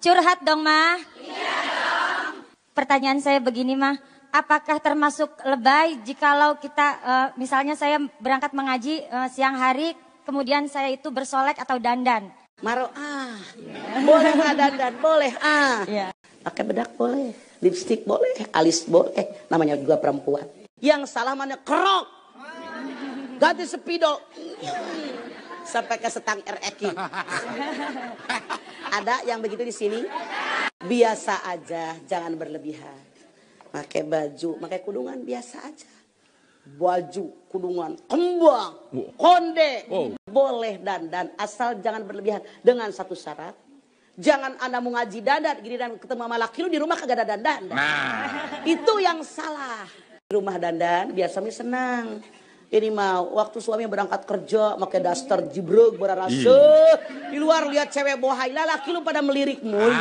Curhat dong, Ma. Iya Pertanyaan saya begini, Ma. Apakah termasuk lebay jikalau kita, uh, misalnya saya berangkat mengaji uh, siang hari, kemudian saya itu bersolek atau dandan? Maro, ah. Boleh ah dandan, boleh ah. Yeah. Pakai bedak boleh, lipstick boleh, alis boleh. Namanya juga perempuan. Yang salamannya kerok. Ganti sepido sampai ke setang RX. E ada yang begitu di sini? Biasa aja, jangan berlebihan. Pakai baju, pakai kudungan biasa aja. Baju, kudungan, kembang, konde. Oh. Boleh dandan, asal jangan berlebihan. Dengan satu syarat, Jangan anda mengaji dandan gini dan ketemu sama laki lu di rumah kagak ada dandan. Nah. Itu yang salah. rumah dandan biasanya senang ini mah waktu suami berangkat kerja pakai daster jibruk berarase iya. di luar lihat cewek bohai laki lu pada melirik mulu